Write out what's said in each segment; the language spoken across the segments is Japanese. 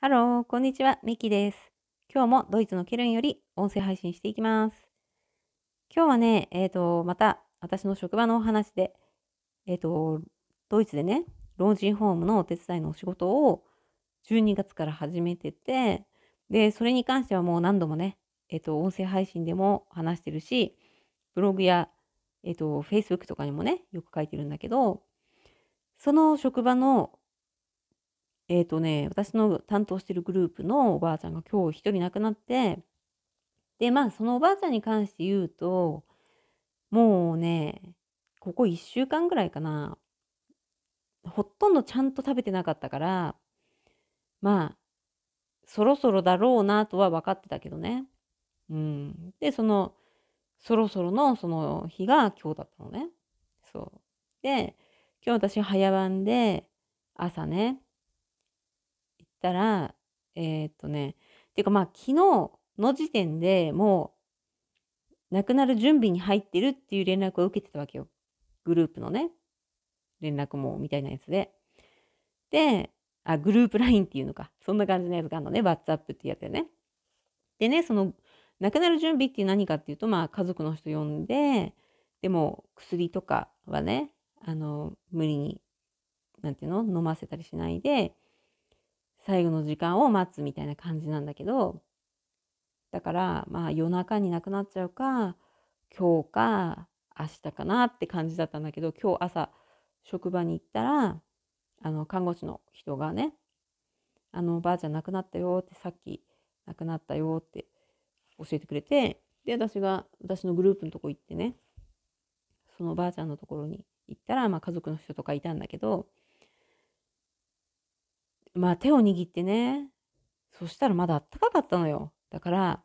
ハロー、こんにちは、ミキです。今日もドイツのケルンより音声配信していきます。今日はね、えっ、ー、と、また私の職場のお話で、えっ、ー、と、ドイツでね、老人ホームのお手伝いのお仕事を12月から始めてて、で、それに関してはもう何度もね、えっ、ー、と、音声配信でも話してるし、ブログや、えっ、と、Facebook とかにもね、よく書いてるんだけど、その職場のえっ、ー、とね、私の担当してるグループのおばあちゃんが今日一人亡くなって、で、まあ、そのおばあちゃんに関して言うと、もうね、ここ1週間ぐらいかな、ほとんどちゃんと食べてなかったから、まあ、そろそろだろうなとは分かってたけどね。うん。で、その、そろそろのその日が今日だったのね。そう。で、今日私早番で、朝ね、たら、えー、っとね、ていうかまあ昨日の時点でもう亡くなる準備に入ってるっていう連絡を受けてたわけよ。グループのね、連絡もみたいなやつで。で、あ、グループ LINE っていうのか。そんな感じのやつがあるのね。w h a t s プ p っていうやつでね。でね、その亡くなる準備って何かっていうと、まあ家族の人呼んで、でも薬とかはね、あの、無理に、なんていうの飲ませたりしないで、最後の時間を待つみたいな感じなんだけどだからまあ夜中になくなっちゃうか今日か明日かなって感じだったんだけど今日朝職場に行ったらあの看護師の人がね「あのばあちゃん亡くなったよ」ってさっき亡くなったよって教えてくれてで私が私のグループのとこ行ってねそのばあちゃんのところに行ったら、まあ、家族の人とかいたんだけどまあ手を握ってね、そしたらまだあったかかったのよ。だから、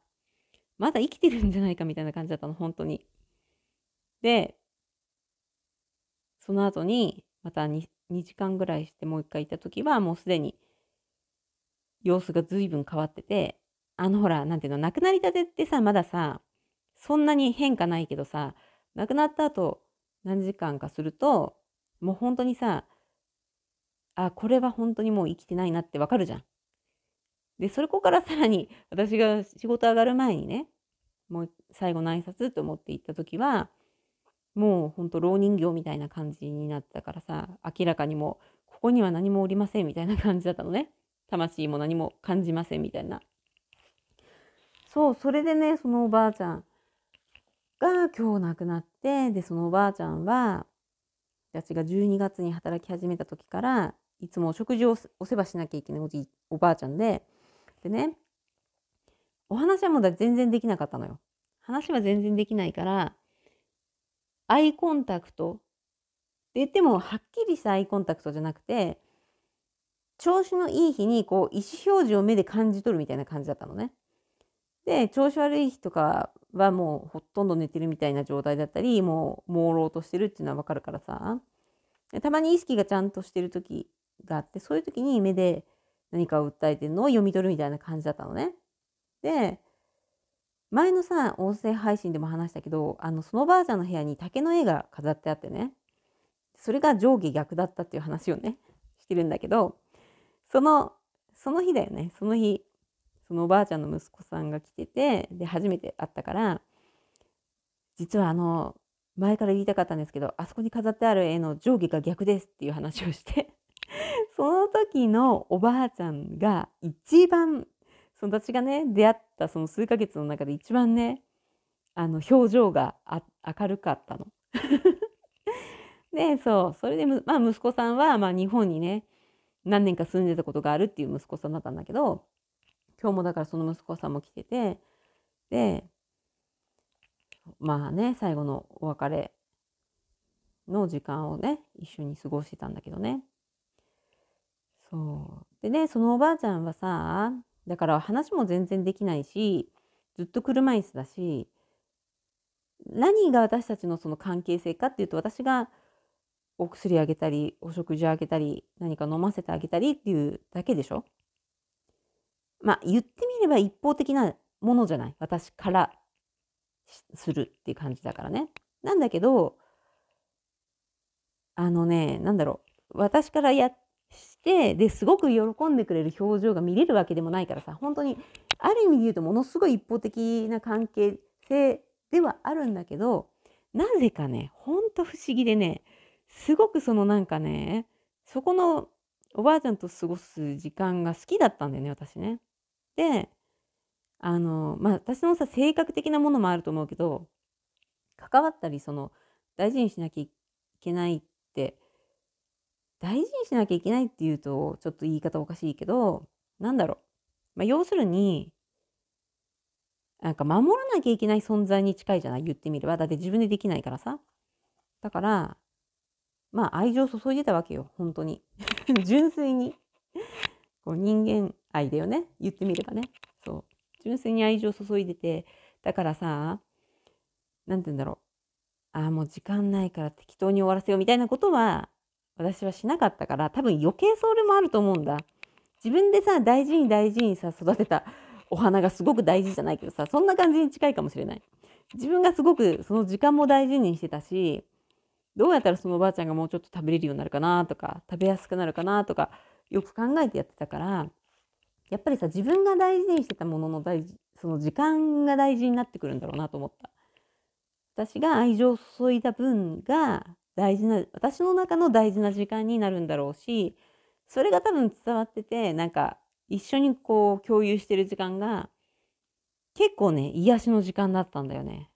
まだ生きてるんじゃないかみたいな感じだったの、本当に。で、その後に、また 2, 2時間ぐらいしてもう一回行った時は、もうすでに様子が随分変わってて、あのほら、なんていうの、亡くなりたてってさ、まださ、そんなに変化ないけどさ、亡くなった後、何時間かすると、もう本当にさ、あこれは本当にもう生きてないなってわかるじゃん。でそこから さらに私が仕事上がる前にねもう最後の挨拶と思って行った時はもうほんと老人形みたいな感じになったからさ明らかにもここには何もおりませんみたいな感じだったのね魂も何も感じませんみたいなそうそれでねそのおばあちゃんが今日亡くなってでそのおばあちゃんは私が12月に働き始めた時からいつも食事をお世話しなきゃいけないおじおばあちゃんででねお話はもう全然できなかったのよ。話は全然できないからアイコンタクトって言ってもはっきりしたアイコンタクトじゃなくて調子のいい日にこう意思表示を目で感じ取るみたいな感じだったのね。で調子悪い日とかはもうほとんど寝てるみたいな状態だったりもう朦朧としてるっていうのは分かるからさたまに意識がちゃんとしてる時があってそういう時に目で何かを訴えてるのを読み取るみたいな感じだったのね。で前のさ音声配信でも話したけどあのそのばあちゃんの部屋に竹の絵が飾ってあってねそれが上下逆だったっていう話をねしてるんだけどそのその日だよねその日そのおばあちゃんの息子さんが来ててで初めて会ったから実はあの前から言いたかったんですけどあそこに飾ってある絵の上下が逆ですっていう話をしてその時のおばあちゃんが一番その私がね出会ったその数ヶ月の中で一番ねあの表情が明るかったの。でそうそれで、まあ、息子さんは、まあ、日本にね何年か住んでたことがあるっていう息子さんだったんだけど今日もだからその息子さんも来ててでまあね最後のお別れの時間をね一緒に過ごしてたんだけどねそう。でね、そのおばあちゃんはさ、だから話も全然できないし、ずっと車椅子だし、何が私たちのその関係性かっていうと、私がお薬あげたり、お食事あげたり、何か飲ませてあげたりっていうだけでしょまあ、言ってみれば一方的なものじゃない。私からするっていう感じだからね。なんだけど、あのね、なんだろう。私からやっしてですごく喜んでくれる表情が見れるわけでもないからさ本当にある意味で言うとものすごい一方的な関係性ではあるんだけどなぜかねほんと不思議でねすごくそのなんかねそこのおばあちゃんと過ごす時間が好きだったんだよね私ね。であのまあ私のさ性格的なものもあると思うけど関わったりその大事にしなきゃいけない大事にしなきゃいけないっていうとちょっと言い方おかしいけどなんだろう、まあ、要するになんか守らなきゃいけない存在に近いじゃない言ってみればだって自分でできないからさだからまあ愛情を注いでたわけよ本当に 純粋にこう人間愛だよね言ってみればねそう純粋に愛情を注いでてだからさ何て言うんだろうああもう時間ないから適当に終わらせようみたいなことは私はしなかったから多分余計それもあると思うんだ自分でさ大事に大事にさ育てたお花がすごく大事じゃないけどさそんな感じに近いかもしれない自分がすごくその時間も大事にしてたしどうやったらそのおばあちゃんがもうちょっと食べれるようになるかなとか食べやすくなるかなとかよく考えてやってたからやっぱりさ自分が大事にしてたものの大事その時間が大事になってくるんだろうなと思った私が愛情を注いだ分が大事な私の中の大事な時間になるんだろうしそれが多分伝わっててなんか一緒にこう共有してる時間が結構ね癒しの時間だったんだよね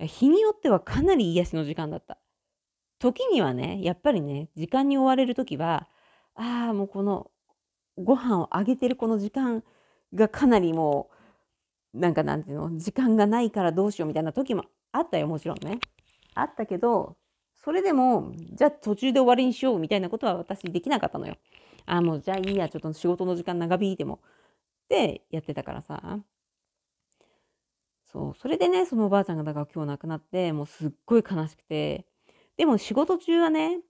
日によってはかなり癒しの時間だった時にはねやっぱりね時間に追われる時はああもうこのご飯をあげてるこの時間がかなりもうなんかなんていうの時間がないからどうしようみたいな時もあったよもちろんねあったけどそれでも、じゃあ途中で終わりにしようみたいなことは私できなかったのよ。あ、もうじゃあいいや、ちょっと仕事の時間長引いても。ってやってたからさ。そう。それでね、そのおばあちゃんがだから今日亡くなって、もうすっごい悲しくて。でも仕事中はね、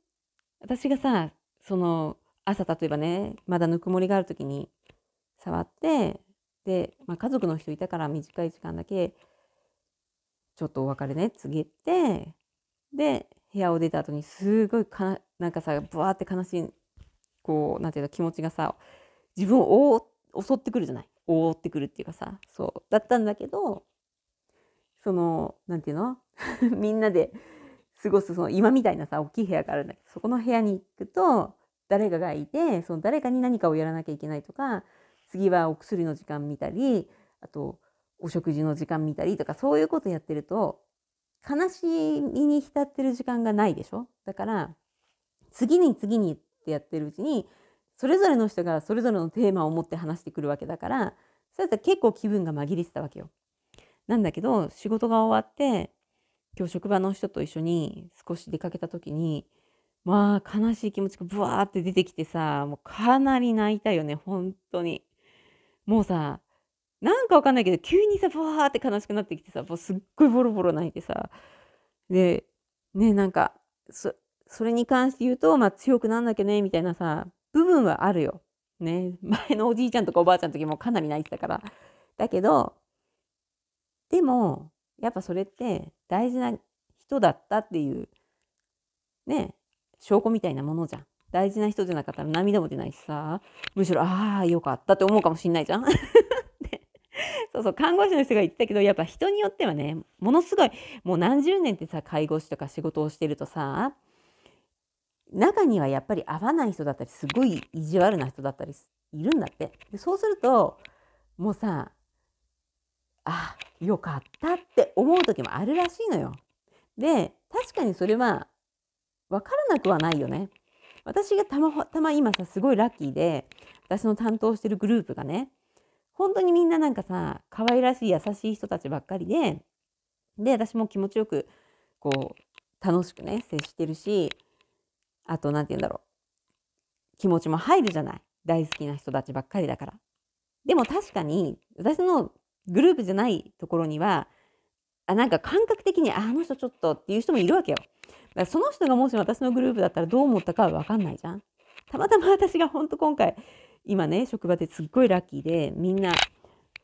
私がさ、その朝例えばね、まだぬくもりがある時に触って、で、まあ、家族の人いたから短い時間だけちょっとお別れね告げてで部屋を出た後にすごいかななんかさぶわって悲しいこうなんていうの気持ちがさ自分を襲ってくるじゃない覆ってくるっていうかさそうだったんだけどそのなんていうの みんなで過ごすその今みたいなさ大きい部屋があるんだけどそこの部屋に行くと誰かがいてその誰かに何かをやらなきゃいけないとか次はお薬の時間見たりあとお食事の時間見たりとかそういうことやってると悲しみに浸ってる時間がないでしょだから次に次にってやってるうちにそれぞれの人がそれぞれのテーマを持って話してくるわけだからそれだったら結構気分が紛れてたわけよ。なんだけど仕事が終わって今日職場の人と一緒に少し出かけた時にまあ悲しい気持ちがブワーって出てきてさもうかなり泣いたよね本当に。もうさなんかわかんないけど、急にさ、ふわーって悲しくなってきてさ、もうすっごいボロボロ泣いてさ、で、ね、なんか、そ、それに関して言うと、まあ強くなんなきゃね、みたいなさ、部分はあるよ。ね、前のおじいちゃんとかおばあちゃんの時もかなり泣いてたから。だけど、でも、やっぱそれって大事な人だったっていう、ね、証拠みたいなものじゃん。大事な人じゃなかったら涙も出ないしさ、むしろ、ああ、よかったって思うかもしんないじゃん。そうそう看護師の人が言ったけどやっぱ人によってはねものすごいもう何十年ってさ介護士とか仕事をしてるとさ中にはやっぱり合わない人だったりすごい意地悪な人だったりいるんだってでそうするともうさあよかったって思う時もあるらしいのよ。で確かにそれは分からなくはないよね。私がたまたま今さすごいラッキーで私の担当してるグループがね本当にみんななんかさ可愛らしい優しい人たちばっかりでで私も気持ちよくこう楽しくね接してるしあとなんて言うんだろう気持ちも入るじゃない大好きな人たちばっかりだから。でも確かに私のグループじゃないところにはあなんか感覚的にあの人ちょっとっていう人もいるわけよ。だからその人がもし私のグループだったらどう思ったかは分かんないじゃん。たまたま私が本当今回今ね職場ですっごいラッキーでみんな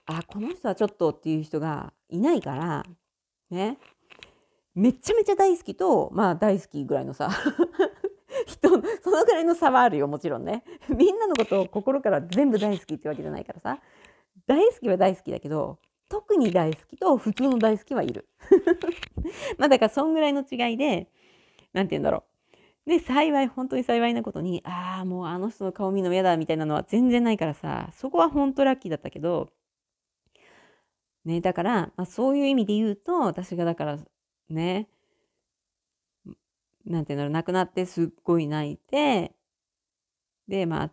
あこの人はちょっとっていう人がいないからねめちゃめちゃ大好きとまあ大好きぐらいのさ 人そのぐらいの差はあるよもちろんねみんなのことを心から全部大好きってわけじゃないからさ大好きは大好きだけど特に大好きと普通の大好きはいる まあだからそんぐらいの違いで何て言うんだろうで、幸い、本当に幸いなことに、ああ、もうあの人の顔見るの嫌だみたいなのは全然ないからさ、そこは本当ラッキーだったけど、ね、だから、まあ、そういう意味で言うと、私がだから、ね、なんていうう亡くなってすっごい泣いて、で、まあ、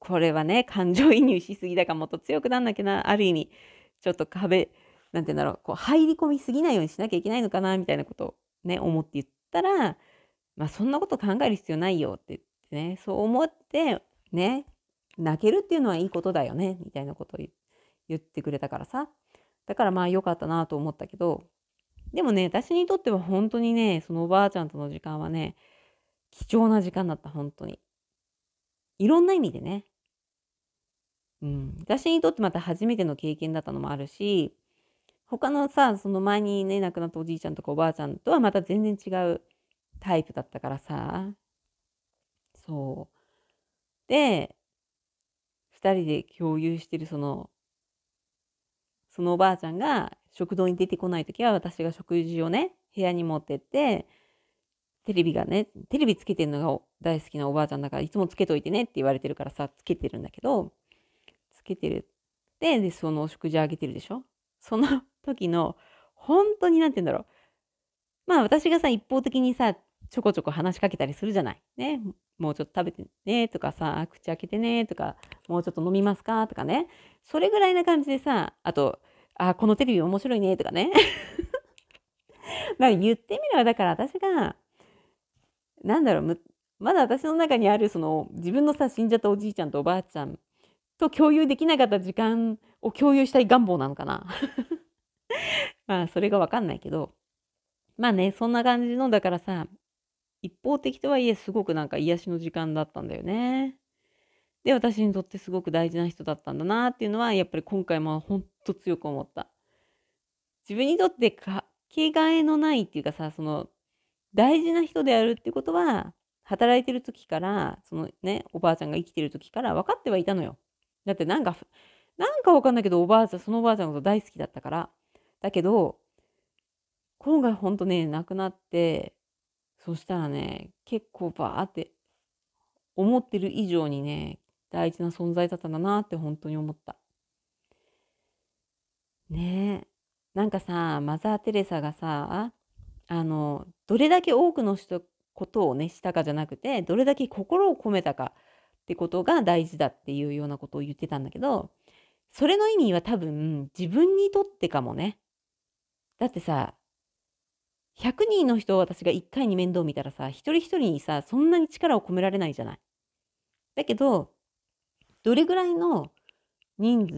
これはね、感情移入しすぎだからもっと強くなんなきゃな、ある意味、ちょっと壁、なんていうんだろう、こう入り込みすぎないようにしなきゃいけないのかな、みたいなことをね、思って言ったら、まあそんなこと考える必要ないよってってね、そう思ってね、泣けるっていうのはいいことだよね、みたいなことを言ってくれたからさ。だからまあ良かったなと思ったけど、でもね、私にとっては本当にね、そのおばあちゃんとの時間はね、貴重な時間だった、本当に。いろんな意味でね。うん。私にとってまた初めての経験だったのもあるし、他のさ、その前にね、亡くなったおじいちゃんとかおばあちゃんとはまた全然違うタイプだったからさそうで2人で共有してるそのそのおばあちゃんが食堂に出てこない時は私が食事をね部屋に持ってってテレビがねテレビつけてるのが大好きなおばあちゃんだからいつもつけといてねって言われてるからさつけてるんだけどつけてるて、でその食事あげてるでしょその時の本当に何て言うんだろうまあ私がさ一方的にさちょこちょこ話しかけたりするじゃない。ね。もうちょっと食べてねとかさ、口開けてねとか、もうちょっと飲みますかとかね。それぐらいな感じでさ、あと、あ、このテレビ面白いねとかね。ま あ言ってみれば、だから私が、なんだろう、まだ私の中にあるその自分のさ死んじゃったおじいちゃんとおばあちゃんと共有できなかった時間を共有したい願望なのかな まあそれが分かんないけどまあねそんな感じのだからさ一方的とはいえすごくなんか癒しの時間だったんだよね。で私にとってすごく大事な人だったんだなっていうのはやっぱり今回もほんと強く思った。自分にとってかけがえのないっていうかさその大事な人であるってことは働いてる時からそのねおばあちゃんが生きてる時から分かってはいたのよ。だってなんかなんか分かんないけどおばあちゃんそのおばあちゃんのこと大好きだったから。だけど今回ほんとね亡くなってそしたらね、結構バーって、思ってる以上にね、大事な存在だったんだなって本当に思った。ねえ。なんかさ、マザー・テレサがさ、あの、どれだけ多くの人、ことをね、したかじゃなくて、どれだけ心を込めたかってことが大事だっていうようなことを言ってたんだけど、それの意味は多分自分にとってかもね。だってさ、100人の人を私が1回に面倒見たらさ一人一人にさそんなに力を込められないじゃない。だけどどれぐらいの人数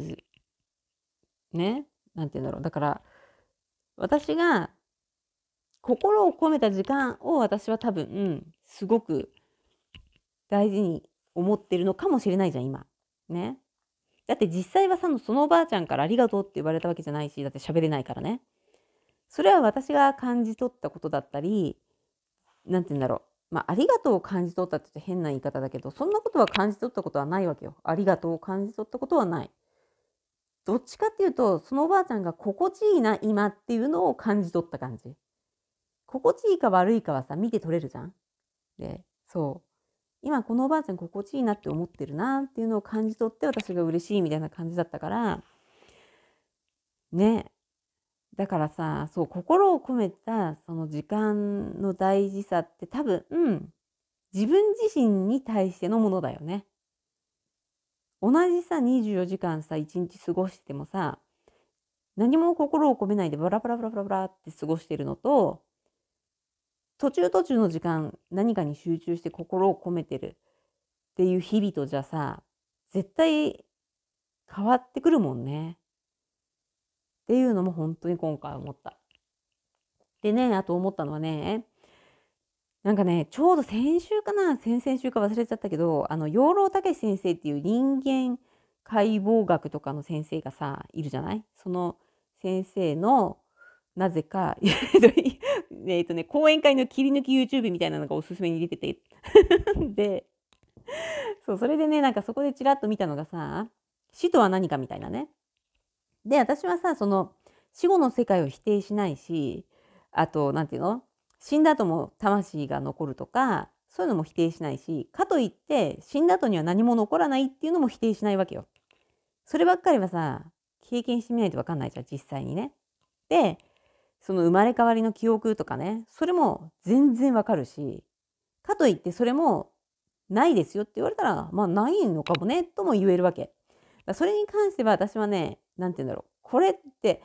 ね何て言うんだろうだから私が心を込めた時間を私は多分、すごく大事に思ってるのかもしれないじゃん今。ね。だって実際はさそのおばあちゃんからありがとうって言われたわけじゃないしだって喋れないからね。それは私が感じ取ったことだったり何て言うんだろう、まあ、ありがとうを感じ取ったって変な言い方だけどそんなことは感じ取ったことはないわけよありがとうを感じ取ったことはないどっちかっていうとそのおばあちゃんが心地いいな今っていうのを感じ取った感じ心地いいか悪いかはさ見て取れるじゃんでそう今このおばあちゃん心地いいなって思ってるなっていうのを感じ取って私が嬉しいみたいな感じだったからねだからさそう心を込めたその時間の大事さって多分、自分自身に対してのものだよね。同じさ24時間さ1日過ごしてもさ何も心を込めないでバラバラバラバラバラって過ごしてるのと途中途中の時間何かに集中して心を込めてるっていう日々とじゃさ絶対変わってくるもんね。っていうのも本当に今回思った。でね、あと思ったのはね、なんかね、ちょうど先週かな、先々週か忘れちゃったけど、あの、養老孟先生っていう人間解剖学とかの先生がさ、いるじゃないその先生の、なぜか、えっとね、講演会の切り抜き YouTube みたいなのがおすすめに出てて で、そう、それでね、なんかそこでちらっと見たのがさ、死とは何かみたいなね。で、私はさ、その死後の世界を否定しないし、あと、何て言うの死んだ後も魂が残るとか、そういうのも否定しないし、かといって死んだ後には何も残らないっていうのも否定しないわけよ。そればっかりはさ、経験してみないと分かんないじゃん、実際にね。で、その生まれ変わりの記憶とかね、それも全然わかるし、かといってそれもないですよって言われたら、まあないのかもね、とも言えるわけ。それに関しては私はね、んて言うんだろうこれって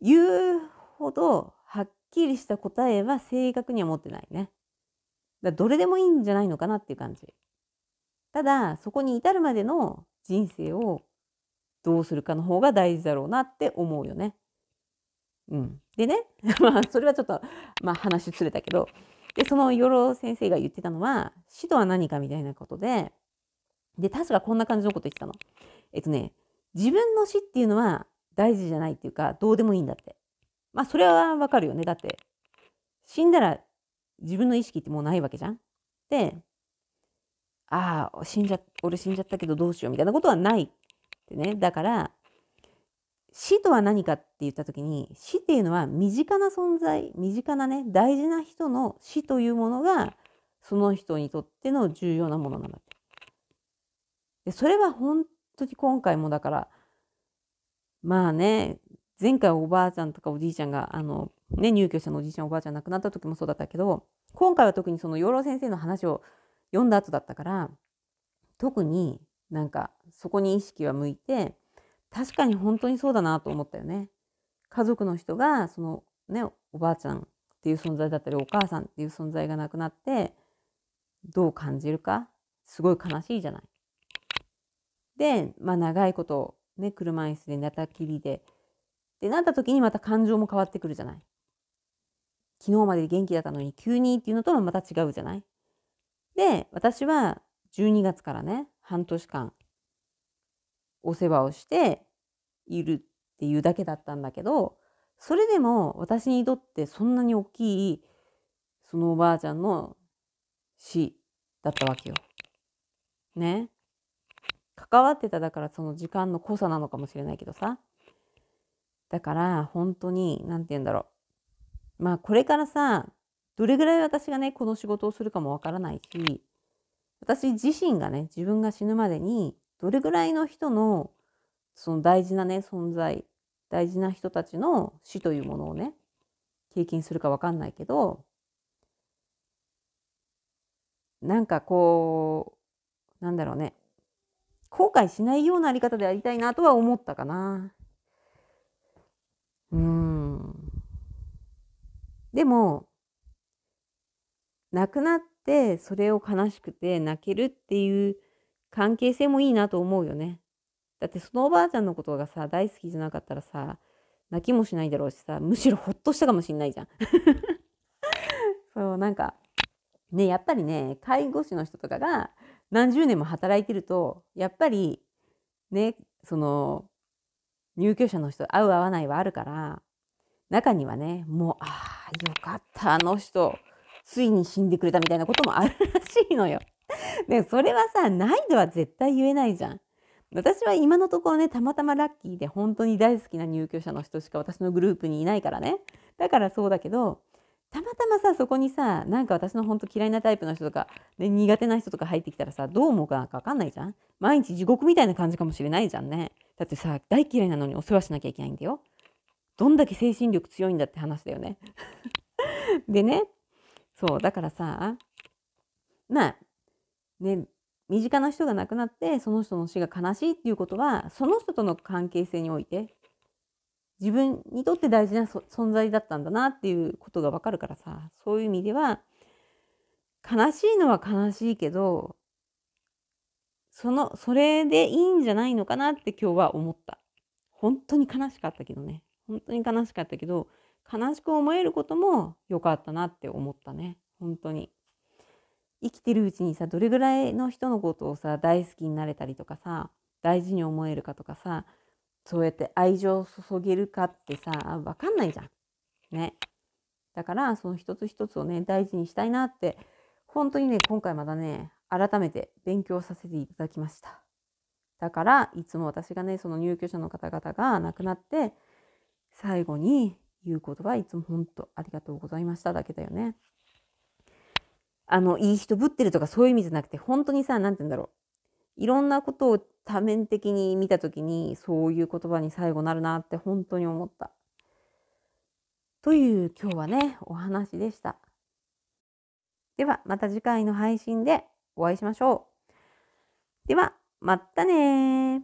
言うほどはっきりした答えは正確には持ってないね。だどれでもいいんじゃないのかなっていう感じ。ただそこに至るまでの人生をどうするかの方が大事だろうなって思うよね。うん、でね まあそれはちょっと、まあ、話つれたけどでその養老先生が言ってたのは死とは何かみたいなことでで確かこんな感じのこと言ってたの。えっとね自分の死っていうのは大事じゃないっていうか、どうでもいいんだって。まあ、それはわかるよね。だって、死んだら自分の意識ってもうないわけじゃん。で、ああ、死んじゃ、俺死んじゃったけどどうしようみたいなことはないってね。だから、死とは何かって言った時に死っていうのは身近な存在身近なね大事な人の死というものがその人にとっての重要なものなんだって。でそれは本当に今回もだからまあね前回おばあちゃんとかおじいちゃんがあの、ね、入居者のおじいちゃんおばあちゃん亡くなった時もそうだったけど今回は特にその養老先生の話を読んだ後だったから特になんかそこに意識は向いて確かに本当にそうだなと思ったよね。家族の人がそのねおばあちゃんっていう存在だったりお母さんっていう存在がなくなってどう感じるかすごい悲しいじゃない。で、まあ、長いこと、ね、車椅子で寝たきりででなった時にまた感情も変わってくるじゃない。昨日まで元気だったのに急にっていうのともまた違うじゃない。で私は12月からね半年間お世話をしているっていうだけだったんだけどそれでも私にとってそんなに大きいそのおばあちゃんの死だったわけよ。ね。関わってただからその時間の濃さなのかもしれないけどさだから本当に何て言うんだろうまあこれからさどれぐらい私がねこの仕事をするかもわからないし私自身がね自分が死ぬまでにどれぐらいの人のその大事なね存在大事な人たちの死というものをね経験するかわかんないけどなんかこうなんだろうね後悔しないようなあり方でありたいなとは思ったかな。うん。でも、亡くなってそれを悲しくて泣けるっていう関係性もいいなと思うよね。だってそのおばあちゃんのことがさ、大好きじゃなかったらさ、泣きもしないだろうしさ、むしろほっとしたかもしんないじゃん。そう、なんか、ね、やっぱりね、介護士の人とかが、何十年も働いてるとやっぱりねその入居者の人合う合わないはあるから中にはねもうああよかったあの人ついに死んでくれたみたいなこともあるらしいのよ。ね それはさないでは絶対言えないじゃん。私は今のところねたまたまラッキーで本当に大好きな入居者の人しか私のグループにいないからねだからそうだけどたまたまさそこにさなんか私のほんと嫌いなタイプの人とかで苦手な人とか入ってきたらさどう思うかなんか分かんないじゃん毎日地獄みたいな感じかもしれないじゃんねだってさ大嫌いなのにお世話しなきゃいけないんだよどんだけ精神力強いんだって話だよね でねそうだからさまあね身近な人が亡くなってその人の死が悲しいっていうことはその人との関係性において自分にとって大事な存在だったんだなっていうことがわかるからさそういう意味では悲しいのは悲しいけどそのそれでいいんじゃないのかなって今日は思った本当に悲しかったけどね本当に悲しかったけど悲しく思えることも良かったなって思ったね本当に生きてるうちにさどれぐらいの人のことをさ大好きになれたりとかさ大事に思えるかとかさそうやって愛情を注げるかってさ分かんないじゃん。ね。だからその一つ一つをね大事にしたいなって本当にね今回またね改めて勉強させていただきました。だからいつも私がねその入居者の方々が亡くなって最後に言うことはいつも本当ありがとうございましただけだよね。あのいい人ぶってるとかそういう意味じゃなくて本当にさ何て言うんだろういろんなことを多面的に見た時にそういう言葉に最後なるなって本当に思った。という今日はねお話でした。ではまた次回の配信でお会いしましょう。ではまたね